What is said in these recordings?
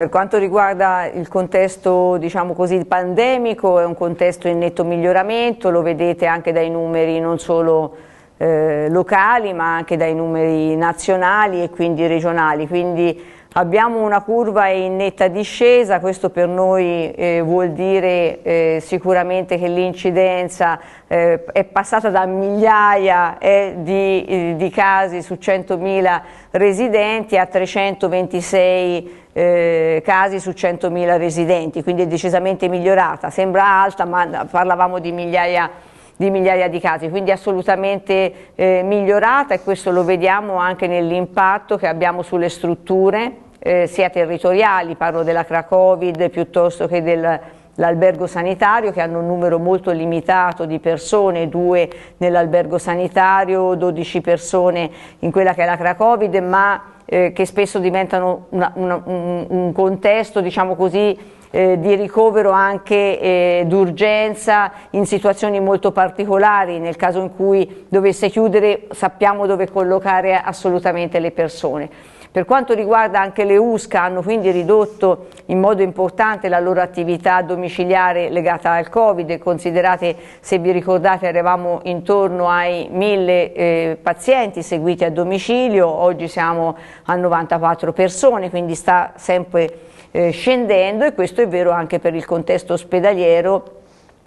Per quanto riguarda il contesto diciamo così, pandemico è un contesto in netto miglioramento, lo vedete anche dai numeri non solo eh, locali ma anche dai numeri nazionali e quindi regionali, quindi Abbiamo una curva in netta discesa, questo per noi eh, vuol dire eh, sicuramente che l'incidenza eh, è passata da migliaia eh, di, eh, di, casi su 100.000 residenti a 326 eh, casi su 100.000 residenti, quindi è decisamente migliorata, sembra alta ma parlavamo di migliaia di casi di migliaia di casi, quindi assolutamente eh, migliorata e questo lo vediamo anche nell'impatto che abbiamo sulle strutture eh, sia territoriali, parlo della Cracovid piuttosto che dell'albergo sanitario che hanno un numero molto limitato di persone, due nell'albergo sanitario, 12 persone in quella che è la Cracovid, ma eh, che spesso diventano una, una, un, un, contesto diciamo così eh, di ricovero anche eh, d'urgenza in situazioni molto particolari, nel caso in cui dovesse chiudere sappiamo dove collocare assolutamente le persone. Per quanto riguarda anche le USCA hanno quindi ridotto in modo importante la loro attività domiciliare legata al Covid, considerate se vi ricordate eravamo intorno ai 1000 eh, pazienti seguiti a domicilio, oggi siamo a 94 persone, quindi sta sempre eh, scendendo e questo è vero anche per il contesto ospedaliero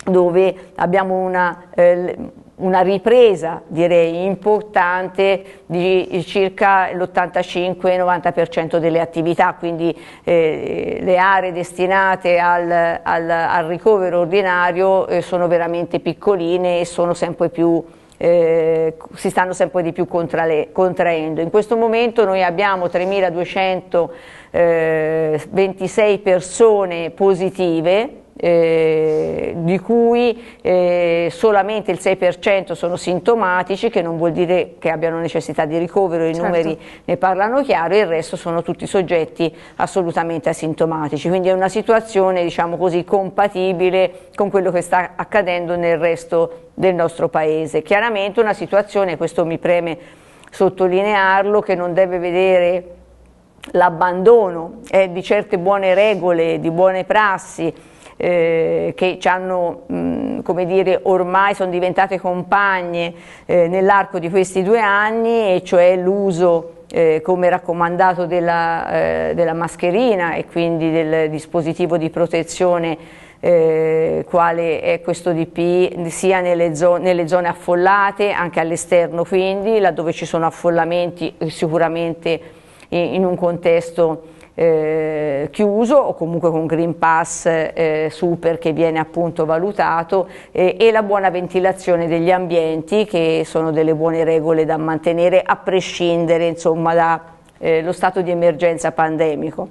dove abbiamo una, eh, una ripresa direi importante di circa l'85-90% delle attività, quindi eh, le aree destinate al, al, al ricovero ordinario eh, sono veramente piccoline e sono sempre più eh, si stanno sempre di più contrale, contraendo. In questo momento noi abbiamo 3.226 eh, persone positive eh, di cui eh, solamente il 6% sono sintomatici, che non vuol dire che abbiano necessità di ricovero, i certo. numeri ne parlano chiaro, e il resto sono tutti soggetti assolutamente asintomatici. Quindi è una situazione diciamo così, compatibile con quello che sta accadendo nel resto del nostro Paese. Chiaramente una situazione, questo mi preme sottolinearlo, che non deve vedere l'abbandono eh, di certe buone regole, di buone prassi, eh, che ci hanno, mh, come dire, ormai sono diventate compagne eh, nell'arco di questi due anni, e cioè l'uso eh, come raccomandato della, eh, della, mascherina e quindi del dispositivo di protezione eh, quale è questo DP sia nelle zone, nelle zone affollate, anche all'esterno quindi, laddove ci sono affollamenti sicuramente in, in un contesto eh, chiuso o comunque con Green Pass eh, Super che viene appunto valutato eh, e la buona ventilazione degli ambienti che sono delle buone regole da mantenere a prescindere insomma dallo eh, stato di emergenza pandemico.